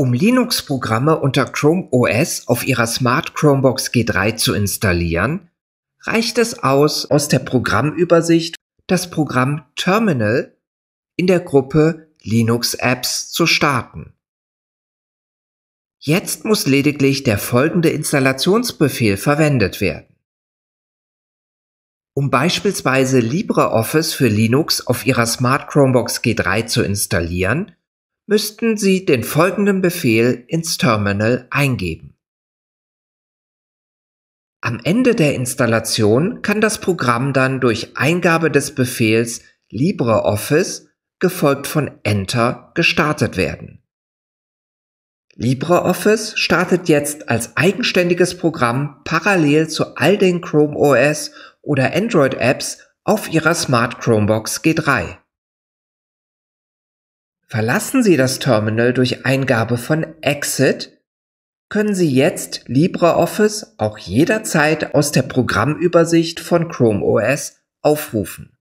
Um Linux-Programme unter Chrome OS auf Ihrer Smart Chromebox G3 zu installieren, reicht es aus, aus der Programmübersicht das Programm Terminal in der Gruppe Linux Apps zu starten. Jetzt muss lediglich der folgende Installationsbefehl verwendet werden. Um beispielsweise LibreOffice für Linux auf Ihrer Smart Chromebox G3 zu installieren, müssten Sie den folgenden Befehl ins Terminal eingeben. Am Ende der Installation kann das Programm dann durch Eingabe des Befehls LibreOffice gefolgt von Enter gestartet werden. LibreOffice startet jetzt als eigenständiges Programm parallel zu all den Chrome OS oder Android Apps auf Ihrer Smart Chromebox G3. Verlassen Sie das Terminal durch Eingabe von Exit, können Sie jetzt LibreOffice auch jederzeit aus der Programmübersicht von Chrome OS aufrufen.